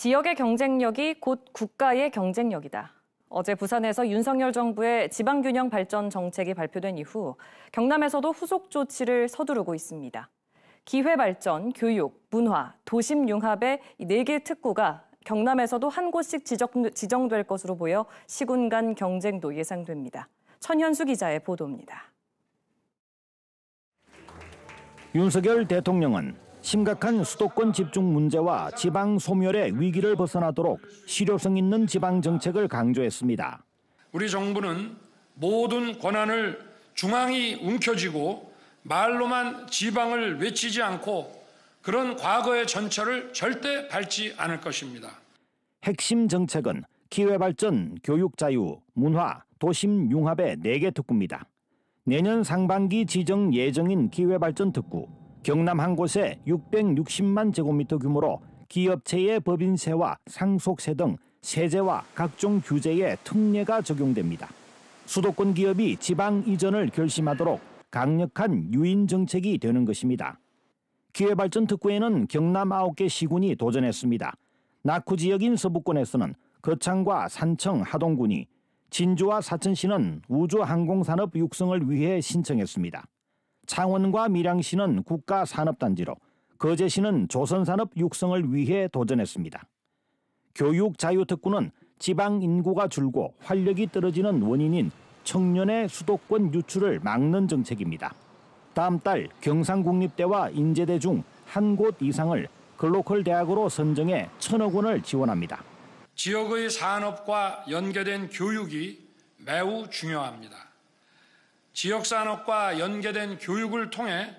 지역의 경쟁력이 곧 국가의 경쟁력이다. 어제 부산에서 윤석열 정부의 지방균형 발전 정책이 발표된 이후 경남에서도 후속 조치를 서두르고 있습니다. 기회 발전, 교육, 문화, 도심 융합의 4개 특구가 경남에서도 한 곳씩 지정, 될 것으로 보여 시군 간 경쟁도 예상됩니다. 천현수 기자의 보도입니다. 윤석열 대통령은 심각한 수도권 집중 문제와 지방 소멸의 위기를 벗어나도록 실효성 있는 지방 정책을 강조했습니다. 우리 정부는 모든 권한을 중앙이 움켜쥐고 말로만 지방을 외치지 않고 그런 과거의 전철을 절대 밟지 않을 것입니다. 핵심 정책은 기회발전, 교육자유, 문화, 도심 융합의 4개 특구입니다. 내년 상반기 지정 예정인 기회발전 특구, 경남 한 곳에 660만 제곱미터 규모로 기업체의 법인세와 상속세 등 세제와 각종 규제의 특례가 적용됩니다. 수도권 기업이 지방 이전을 결심하도록 강력한 유인 정책이 되는 것입니다. 기회발전 특구에는 경남 9개 시군이 도전했습니다. 낙후 지역인 서부권에서는 거창과 산청, 하동군이 진주와 사천시는 우주항공산업 육성을 위해 신청했습니다. 창원과 밀양시는 국가 산업단지로 거제시는 조선산업 육성을 위해 도전했습니다. 교육 자유특구는 지방 인구가 줄고 활력이 떨어지는 원인인 청년의 수도권 유출을 막는 정책입니다. 다음 달 경상국립대와 인제대 중 한 곳 이상을 글로컬 대학으로 선정해 천억 원을 지원합니다. 지역의 산업과 연계된 교육이 매우 중요합니다. 지역산업과 연계된 교육을 통해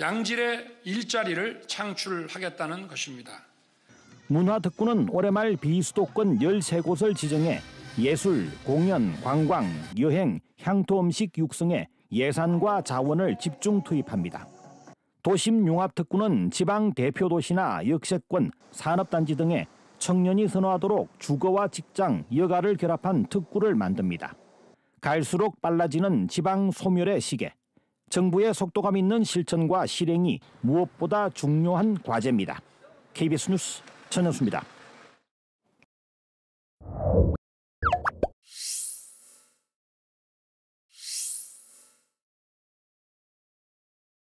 양질의 일자리를 창출하겠다는 것입니다. 문화특구는 올해 말 비수도권 13곳을 지정해 예술, 공연, 관광, 여행, 향토 음식 육성에 예산과 자원을 집중 투입합니다. 도심 융합특구는 지방 대표 도시나 역세권, 산업단지 등에 청년이 선호하도록 주거와 직장, 여가를 결합한 특구를 만듭니다. 갈수록 빨라지는 지방 소멸의 시계. 정부의 속도감 있는 실천과 실행이 무엇보다 중요한 과제입니다. KBS 뉴스 전현수입니다.